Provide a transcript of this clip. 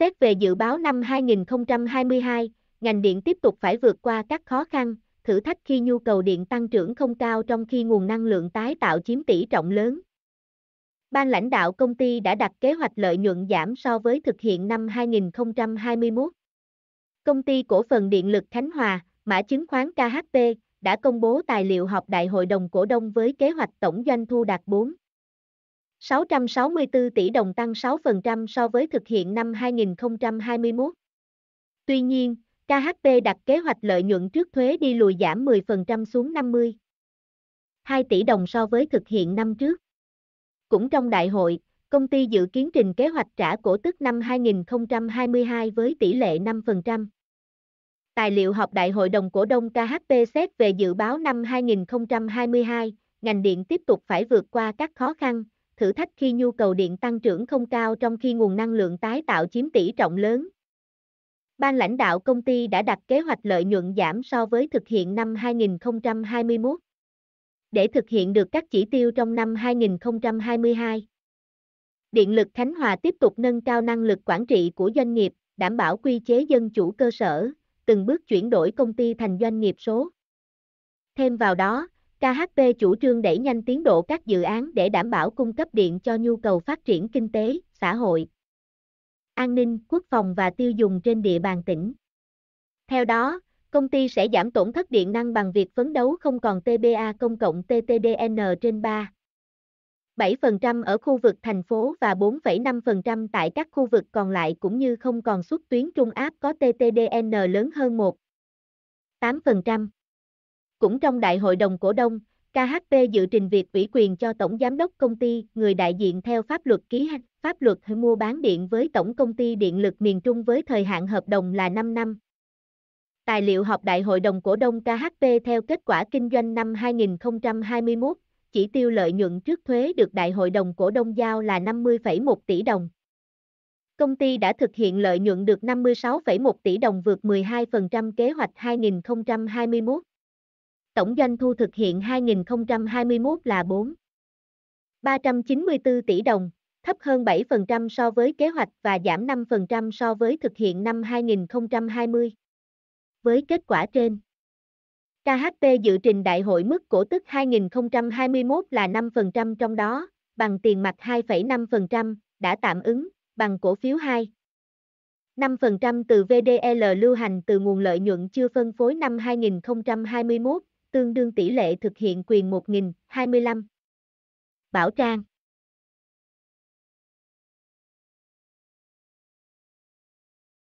Xét về dự báo năm 2022, ngành điện tiếp tục phải vượt qua các khó khăn, thử thách khi nhu cầu điện tăng trưởng không cao trong khi nguồn năng lượng tái tạo chiếm tỷ trọng lớn. Ban lãnh đạo công ty đã đặt kế hoạch lợi nhuận giảm so với thực hiện năm 2021. Công ty cổ phần điện lực Khánh Hòa, mã chứng khoán KHP, đã công bố tài liệu họp đại hội đồng cổ đông với kế hoạch tổng doanh thu đạt 4. 664 tỷ đồng tăng 6% so với thực hiện năm 2021. Tuy nhiên, KHP đặt kế hoạch lợi nhuận trước thuế đi lùi giảm 10% xuống 50. 2 tỷ đồng so với thực hiện năm trước. Cũng trong đại hội, công ty dự kiến trình kế hoạch trả cổ tức năm 2022 với tỷ lệ 5%. Tài liệu họp đại hội đồng cổ đông KHP xét về dự báo năm 2022, ngành điện tiếp tục phải vượt qua các khó khăn, thử thách khi nhu cầu điện tăng trưởng không cao trong khi nguồn năng lượng tái tạo chiếm tỷ trọng lớn. Ban lãnh đạo công ty đã đặt kế hoạch lợi nhuận giảm so với thực hiện năm 2021 để thực hiện được các chỉ tiêu trong năm 2022. Điện lực Khánh Hòa tiếp tục nâng cao năng lực quản trị của doanh nghiệp, đảm bảo quy chế dân chủ cơ sở, từng bước chuyển đổi công ty thành doanh nghiệp số. Thêm vào đó, KHP chủ trương đẩy nhanh tiến độ các dự án để đảm bảo cung cấp điện cho nhu cầu phát triển kinh tế, xã hội, an ninh, quốc phòng và tiêu dùng trên địa bàn tỉnh. Theo đó, công ty sẽ giảm tổn thất điện năng bằng việc phấn đấu không còn TBA công cộng TTDN trên 3. 7% ở khu vực thành phố và 4,5% tại các khu vực còn lại cũng như không còn xuất tuyến trung áp có TTDN lớn hơn 1. 8%. Cũng trong đại hội đồng cổ đông, KHP dự trình việc ủy quyền cho tổng giám đốc công ty, người đại diện theo pháp luật ký pháp luật mua bán điện với tổng công ty điện lực miền Trung với thời hạn hợp đồng là 5 năm. Tài liệu họp đại hội đồng cổ đông KHP theo kết quả kinh doanh năm 2021, chỉ tiêu lợi nhuận trước thuế được đại hội đồng cổ đông giao là 50,1 tỷ đồng. Công ty đã thực hiện lợi nhuận được 56,1 tỷ đồng vượt 12% kế hoạch 2021 tổng doanh thu thực hiện 2021 là 4. 394 tỷ đồng, thấp hơn 7% so với kế hoạch và giảm 5% so với thực hiện năm 2020. Với kết quả trên, KHP dự trình đại hội mức cổ tức 2021 là 5% trong đó, bằng tiền mặt 2,5%, đã tạm ứng, bằng cổ phiếu 2. 5% từ VDL lưu hành từ nguồn lợi nhuận chưa phân phối năm 2021, tương đương tỷ lệ thực hiện quyền 1025. Bảo Trang